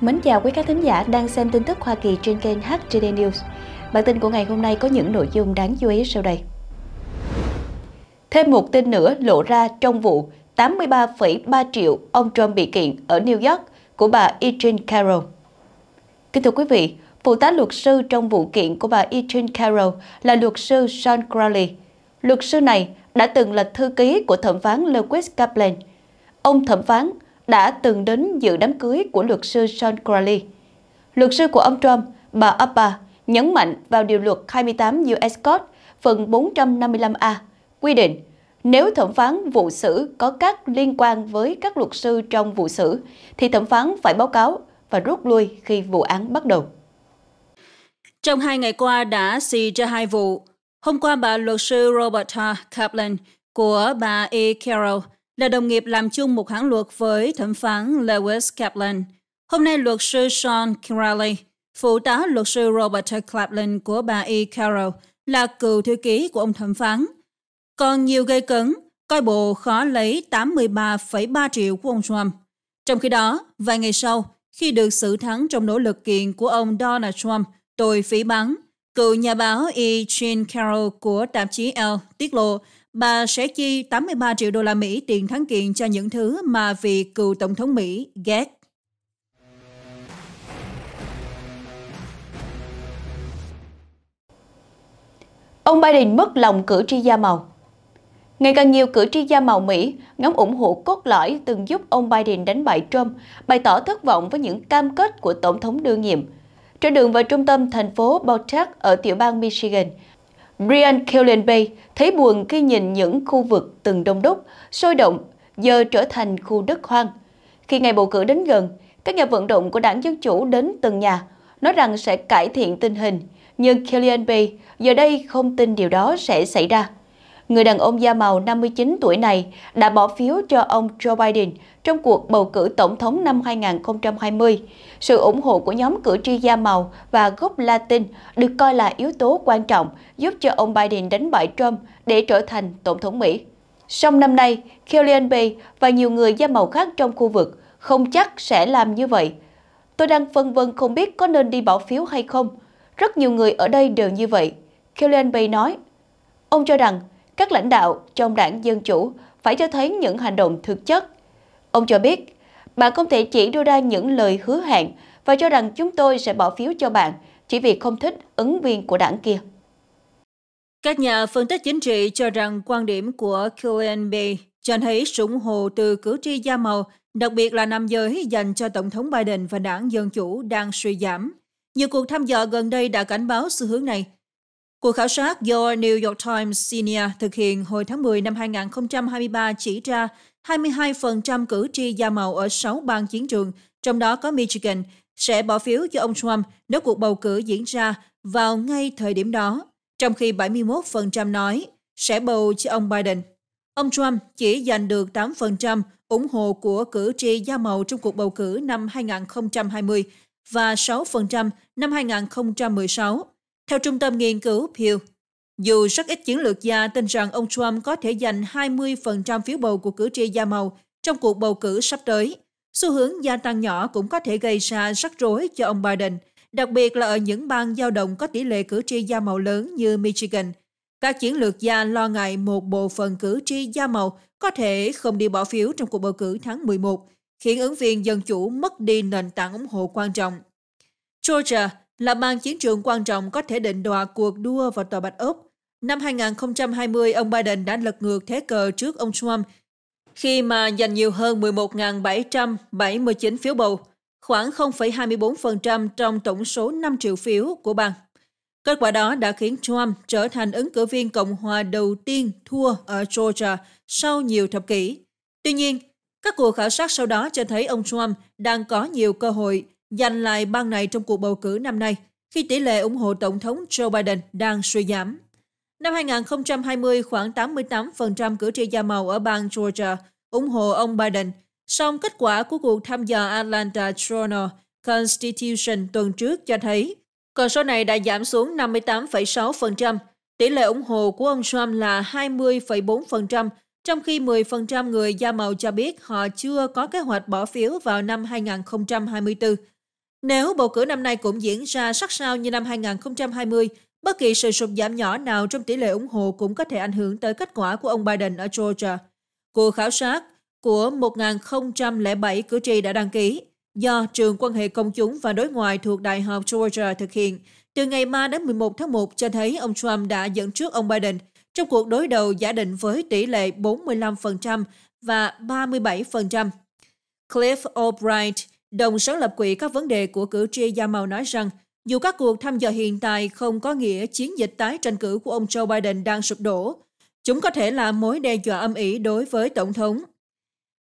Mến chào quý khán thính giả đang xem tin tức Hoa Kỳ trên kênh HTD News. Bản tin của ngày hôm nay có những nội dung đáng chú ý sau đây. Thêm một tin nữa lộ ra trong vụ 83,3 triệu ông Trump bị kiện ở New York của bà Adrienne Carroll. Kính thưa quý vị, phụ tá luật sư trong vụ kiện của bà Adrienne Carroll là luật sư Sean Crowley. Luật sư này đã từng là thư ký của thẩm phán Lewis Kaplan. Ông thẩm phán đã từng đến dự đám cưới của luật sư Sean Crowley. Luật sư của ông Trump, bà Appa, nhấn mạnh vào điều luật 28 U.S. Code phần 455A quy định nếu thẩm phán vụ xử có các liên quan với các luật sư trong vụ xử thì thẩm phán phải báo cáo và rút lui khi vụ án bắt đầu. Trong hai ngày qua đã xì ra hai vụ. Hôm qua, bà luật sư Roberta Kaplan của bà E. Carroll là đồng nghiệp làm chung một hãng luật với thẩm phán Lewis Kaplan. Hôm nay luật sư Sean Crowley, phụ tá luật sư Robert Kaplan của bà E. Carroll, là cựu thư ký của ông thẩm phán. Còn nhiều gây cấn, coi bộ khó lấy 83,3 triệu của ông Trump. Trong khi đó, vài ngày sau, khi được xử thắng trong nỗ lực kiện của ông Donald Trump, tội phỉ báng, cựu nhà báo E. Jean Carroll của tạp chí Elle tiết lộ bà sẽ chi 83 triệu đô la Mỹ tiền thắng kiện cho những thứ mà vị cựu tổng thống Mỹ ghét. Ông Biden mất lòng cử tri da màu Ngày càng nhiều cử tri da màu Mỹ, nhóm ủng hộ cốt lõi từng giúp ông Biden đánh bại Trump, bày tỏ thất vọng với những cam kết của Tổng thống đương nhiệm. Trên đường vào trung tâm thành phố Baltic ở tiểu bang Michigan, Brian Killenbay thấy buồn khi nhìn những khu vực từng đông đúc, sôi động, giờ trở thành khu đất hoang. Khi ngày bầu cử đến gần, các nhà vận động của đảng Dân Chủ đến từng nhà, nói rằng sẽ cải thiện tình hình, nhưng Killian Bay giờ đây không tin điều đó sẽ xảy ra người đàn ông da màu 59 tuổi này đã bỏ phiếu cho ông Joe Biden trong cuộc bầu cử tổng thống năm 2020. Sự ủng hộ của nhóm cử tri da màu và gốc Latin được coi là yếu tố quan trọng giúp cho ông Biden đánh bại Trump để trở thành tổng thống Mỹ. Song năm nay, Kellyanne Bay và nhiều người da màu khác trong khu vực không chắc sẽ làm như vậy. Tôi đang phân vân không biết có nên đi bỏ phiếu hay không. Rất nhiều người ở đây đều như vậy. Kellyanne Bay nói. Ông cho rằng các lãnh đạo trong đảng Dân Chủ phải cho thấy những hành động thực chất. Ông cho biết, bạn không thể chỉ đưa ra những lời hứa hẹn và cho rằng chúng tôi sẽ bỏ phiếu cho bạn chỉ vì không thích ứng viên của đảng kia. Các nhà phân tích chính trị cho rằng quan điểm của Killian B. cho thấy sủng hồ từ cử tri da màu, đặc biệt là nam giới dành cho Tổng thống Biden và đảng Dân Chủ đang suy giảm. Nhiều cuộc thăm dò gần đây đã cảnh báo xu hướng này, Cuộc khảo sát do New York Times Senior thực hiện hồi tháng 10 năm 2023 chỉ ra 22% cử tri da màu ở 6 bang chiến trường, trong đó có Michigan, sẽ bỏ phiếu cho ông Trump nếu cuộc bầu cử diễn ra vào ngay thời điểm đó, trong khi 71% nói sẽ bầu cho ông Biden. Ông Trump chỉ giành được 8% ủng hộ của cử tri da màu trong cuộc bầu cử năm 2020 và 6% năm 2016 theo Trung tâm Nghiên cứu Pew, dù rất ít chiến lược gia tin rằng ông Trump có thể giành 20% phiếu bầu của cử tri da màu trong cuộc bầu cử sắp tới, xu hướng gia tăng nhỏ cũng có thể gây ra rắc rối cho ông Biden, đặc biệt là ở những bang dao động có tỷ lệ cử tri da màu lớn như Michigan. Các chiến lược gia lo ngại một bộ phận cử tri da màu có thể không đi bỏ phiếu trong cuộc bầu cử tháng 11, khiến ứng viên Dân Chủ mất đi nền tảng ủng hộ quan trọng. Georgia là mang chiến trường quan trọng có thể định đoạt cuộc đua vào tòa Bạch Ốc. Năm 2020, ông Biden đã lật ngược thế cờ trước ông Trump khi mà giành nhiều hơn 11.779 phiếu bầu, khoảng 0,24% trong tổng số 5 triệu phiếu của bang. Kết quả đó đã khiến Trump trở thành ứng cử viên Cộng hòa đầu tiên thua ở Georgia sau nhiều thập kỷ. Tuy nhiên, các cuộc khảo sát sau đó cho thấy ông Trump đang có nhiều cơ hội giành lại bang này trong cuộc bầu cử năm nay khi tỷ lệ ủng hộ Tổng thống Joe Biden đang suy giảm. Năm 2020, khoảng 88% cử tri da màu ở bang Georgia ủng hộ ông Biden. Song kết quả của cuộc thăm dò Atlanta Journal Constitution tuần trước cho thấy con số này đã giảm xuống 58,6%. Tỷ lệ ủng hộ của ông Trump là 20,4%, trong khi 10% người da màu cho biết họ chưa có kế hoạch bỏ phiếu vào năm 2024. Nếu bầu cử năm nay cũng diễn ra sắc sao như năm 2020, bất kỳ sự sụt giảm nhỏ nào trong tỷ lệ ủng hộ cũng có thể ảnh hưởng tới kết quả của ông Biden ở Georgia. Cuộc khảo sát của 1007 cử tri đã đăng ký do Trường Quan hệ Công chúng và Đối ngoại thuộc Đại học Georgia thực hiện từ ngày mai đến 11 tháng 1 cho thấy ông Trump đã dẫn trước ông Biden trong cuộc đối đầu giả định với tỷ lệ 45% và 37%. Cliff Albright, Đồng sáng lập quỹ các vấn đề của cử tri da Màu nói rằng, dù các cuộc thăm dò hiện tại không có nghĩa chiến dịch tái tranh cử của ông Joe Biden đang sụp đổ, chúng có thể là mối đe dọa âm ỉ đối với Tổng thống.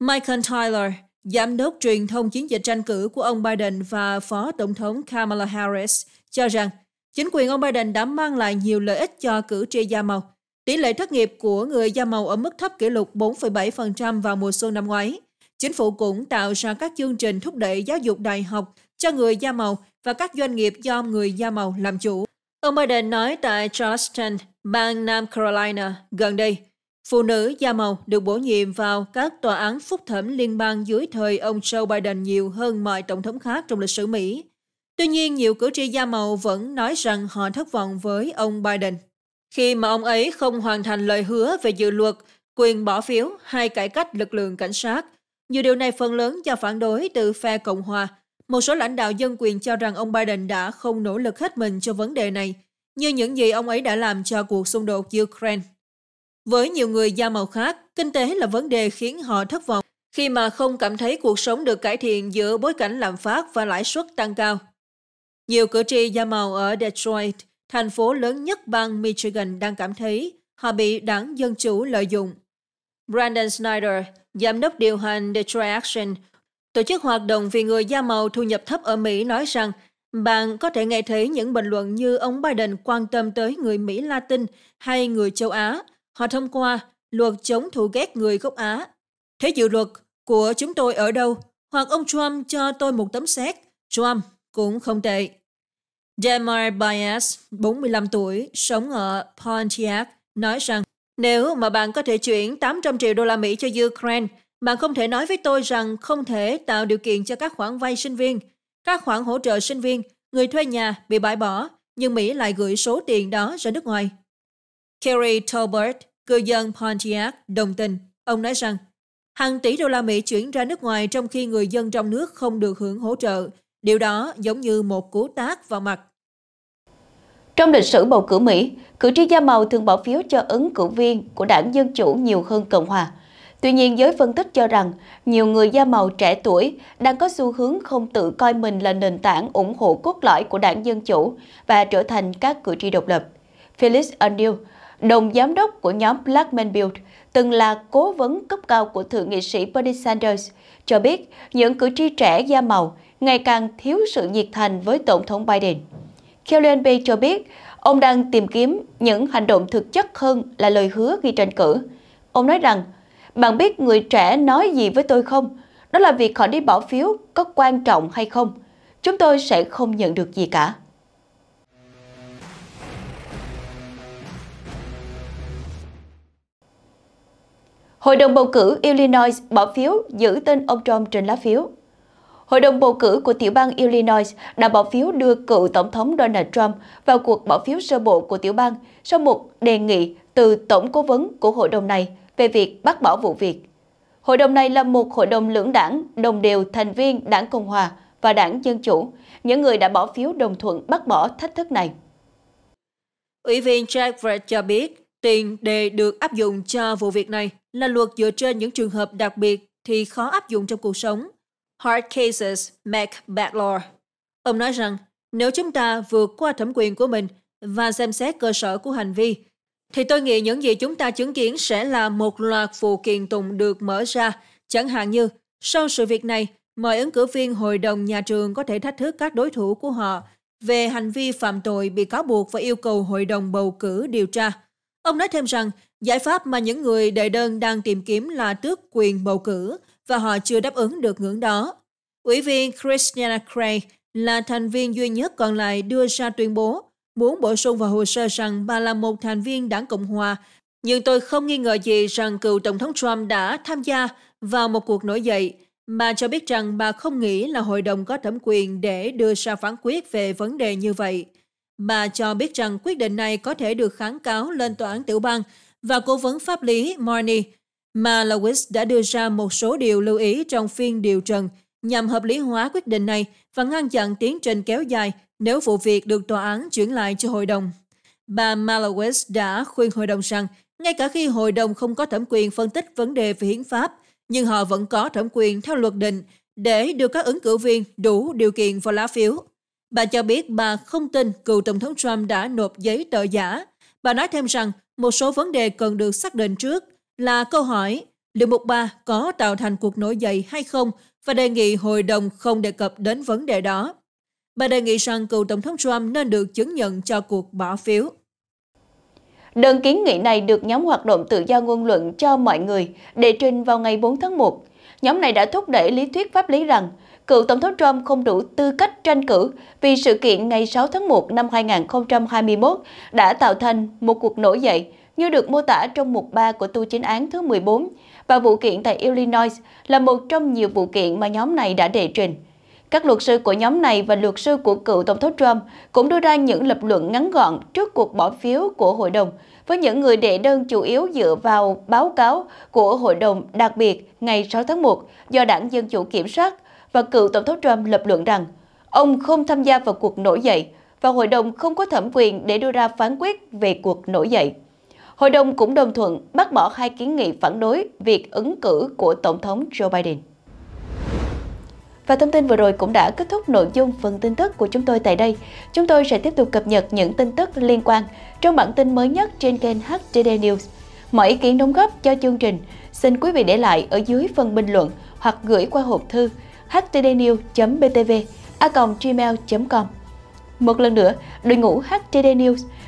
Michael Tyler, giám đốc truyền thông chiến dịch tranh cử của ông Biden và Phó Tổng thống Kamala Harris, cho rằng chính quyền ông Biden đã mang lại nhiều lợi ích cho cử tri da màu. Tỷ lệ thất nghiệp của người da màu ở mức thấp kỷ lục 4,7% vào mùa xuân năm ngoái – Chính phủ cũng tạo ra các chương trình thúc đẩy giáo dục đại học cho người da màu và các doanh nghiệp do người da màu làm chủ. Ông Biden nói tại Charleston, bang Nam Carolina gần đây, phụ nữ da màu được bổ nhiệm vào các tòa án phúc thẩm liên bang dưới thời ông Joe Biden nhiều hơn mọi tổng thống khác trong lịch sử Mỹ. Tuy nhiên, nhiều cử tri da màu vẫn nói rằng họ thất vọng với ông Biden. Khi mà ông ấy không hoàn thành lời hứa về dự luật, quyền bỏ phiếu hay cải cách lực lượng cảnh sát, nhiều điều này phần lớn do phản đối từ phe Cộng hòa. Một số lãnh đạo dân quyền cho rằng ông Biden đã không nỗ lực hết mình cho vấn đề này, như những gì ông ấy đã làm cho cuộc xung đột Ukraine. Với nhiều người da màu khác, kinh tế là vấn đề khiến họ thất vọng khi mà không cảm thấy cuộc sống được cải thiện giữa bối cảnh lạm phát và lãi suất tăng cao. Nhiều cử tri da màu ở Detroit, thành phố lớn nhất bang Michigan đang cảm thấy họ bị đảng Dân Chủ lợi dụng. Brandon Snyder, giám đốc điều hành Detroit Action, tổ chức hoạt động vì người da màu thu nhập thấp ở Mỹ nói rằng bạn có thể nghe thấy những bình luận như ông Biden quan tâm tới người Mỹ Latin hay người châu Á. Họ thông qua luật chống thù ghét người gốc Á. Thế dự luật của chúng tôi ở đâu? Hoặc ông Trump cho tôi một tấm xét. Trump cũng không tệ. Demar Bias, 45 tuổi, sống ở Pontiac, nói rằng nếu mà bạn có thể chuyển 800 triệu đô la Mỹ cho Ukraine, bạn không thể nói với tôi rằng không thể tạo điều kiện cho các khoản vay sinh viên, các khoản hỗ trợ sinh viên, người thuê nhà bị bãi bỏ, nhưng Mỹ lại gửi số tiền đó ra nước ngoài. Kerry Tolbert, cư dân Pontiac, đồng tình. Ông nói rằng, hàng tỷ đô la Mỹ chuyển ra nước ngoài trong khi người dân trong nước không được hưởng hỗ trợ. Điều đó giống như một cú tác vào mặt. Trong lịch sử bầu cử Mỹ, cử tri da màu thường bỏ phiếu cho ứng cử viên của đảng Dân Chủ nhiều hơn Cộng Hòa. Tuy nhiên, giới phân tích cho rằng nhiều người da màu trẻ tuổi đang có xu hướng không tự coi mình là nền tảng ủng hộ cốt lõi của đảng Dân Chủ và trở thành các cử tri độc lập. Phyllis Undeal, đồng giám đốc của nhóm Black Men Build, từng là cố vấn cấp cao của thượng nghị sĩ Bernie Sanders, cho biết những cử tri trẻ da màu ngày càng thiếu sự nhiệt thành với Tổng thống Biden. Kylian Mbappé cho biết ông đang tìm kiếm những hành động thực chất hơn là lời hứa ghi tranh cử. Ông nói rằng, bạn biết người trẻ nói gì với tôi không? Đó là việc họ đi bỏ phiếu có quan trọng hay không? Chúng tôi sẽ không nhận được gì cả. Hội đồng bầu cử Illinois bỏ phiếu giữ tên ông Trump trên lá phiếu. Hội đồng bầu cử của tiểu bang Illinois đã bỏ phiếu đưa cựu Tổng thống Donald Trump vào cuộc bỏ phiếu sơ bộ của tiểu bang sau một đề nghị từ Tổng cố vấn của hội đồng này về việc bác bỏ vụ việc. Hội đồng này là một hội đồng lưỡng đảng, đồng đều thành viên đảng Cộng Hòa và đảng Dân Chủ, những người đã bỏ phiếu đồng thuận bác bỏ thách thức này. Ủy viên Jack Fred cho biết, tiền đề được áp dụng cho vụ việc này là luật dựa trên những trường hợp đặc biệt thì khó áp dụng trong cuộc sống Hard Cases Make Bad Law. Ông nói rằng, nếu chúng ta vượt qua thẩm quyền của mình và xem xét cơ sở của hành vi, thì tôi nghĩ những gì chúng ta chứng kiến sẽ là một loạt phụ kiện tùng được mở ra, chẳng hạn như sau sự việc này, mọi ứng cử viên hội đồng nhà trường có thể thách thức các đối thủ của họ về hành vi phạm tội bị cáo buộc và yêu cầu hội đồng bầu cử điều tra. Ông nói thêm rằng, giải pháp mà những người đệ đơn đang tìm kiếm là tước quyền bầu cử và họ chưa đáp ứng được ngưỡng đó. Ủy viên Christiana Craig là thành viên duy nhất còn lại đưa ra tuyên bố muốn bổ sung vào hồ sơ rằng bà là một thành viên đảng Cộng hòa, nhưng tôi không nghi ngờ gì rằng cựu Tổng thống Trump đã tham gia vào một cuộc nổi dậy. Bà cho biết rằng bà không nghĩ là hội đồng có thẩm quyền để đưa ra phán quyết về vấn đề như vậy. Bà cho biết rằng quyết định này có thể được kháng cáo lên tòa án tiểu bang và cố vấn pháp lý Marnie mà Lewis đã đưa ra một số điều lưu ý trong phiên điều trần nhằm hợp lý hóa quyết định này và ngăn chặn tiến trình kéo dài nếu vụ việc được tòa án chuyển lại cho hội đồng. Bà Malawes đã khuyên hội đồng rằng ngay cả khi hội đồng không có thẩm quyền phân tích vấn đề về hiến pháp, nhưng họ vẫn có thẩm quyền theo luật định để đưa các ứng cử viên đủ điều kiện vào lá phiếu. Bà cho biết bà không tin cựu Tổng thống Trump đã nộp giấy tờ giả. Bà nói thêm rằng một số vấn đề cần được xác định trước là câu hỏi liệu mục ba có tạo thành cuộc nổi dậy hay không và đề nghị hội đồng không đề cập đến vấn đề đó. Bà đề nghị rằng cựu Tổng thống Trump nên được chứng nhận cho cuộc bỏ phiếu. Đơn kiến nghị này được nhóm hoạt động tự do ngôn luận cho mọi người đề trình vào ngày 4 tháng 1. Nhóm này đã thúc đẩy lý thuyết pháp lý rằng cựu Tổng thống Trump không đủ tư cách tranh cử vì sự kiện ngày 6 tháng 1 năm 2021 đã tạo thành một cuộc nổi dậy như được mô tả trong mục 3 của tu chính án thứ 14 và vụ kiện tại Illinois là một trong nhiều vụ kiện mà nhóm này đã đệ trình. Các luật sư của nhóm này và luật sư của cựu Tổng thống Trump cũng đưa ra những lập luận ngắn gọn trước cuộc bỏ phiếu của hội đồng, với những người đệ đơn chủ yếu dựa vào báo cáo của hội đồng đặc biệt ngày 6 tháng 1 do đảng Dân Chủ kiểm soát và cựu Tổng thống Trump lập luận rằng ông không tham gia vào cuộc nổi dậy và hội đồng không có thẩm quyền để đưa ra phán quyết về cuộc nổi dậy. Hội đồng cũng đồng thuận bác bỏ hai kiến nghị phản đối việc ứng cử của Tổng thống Joe Biden. Và thông tin vừa rồi cũng đã kết thúc nội dung phần tin tức của chúng tôi tại đây. Chúng tôi sẽ tiếp tục cập nhật những tin tức liên quan trong bản tin mới nhất trên kênh HTD News. Mọi ý kiến đóng góp cho chương trình xin quý vị để lại ở dưới phần bình luận hoặc gửi qua hộp thư htdnews.btv a gmail.com. Một lần nữa, đội ngũ HTD News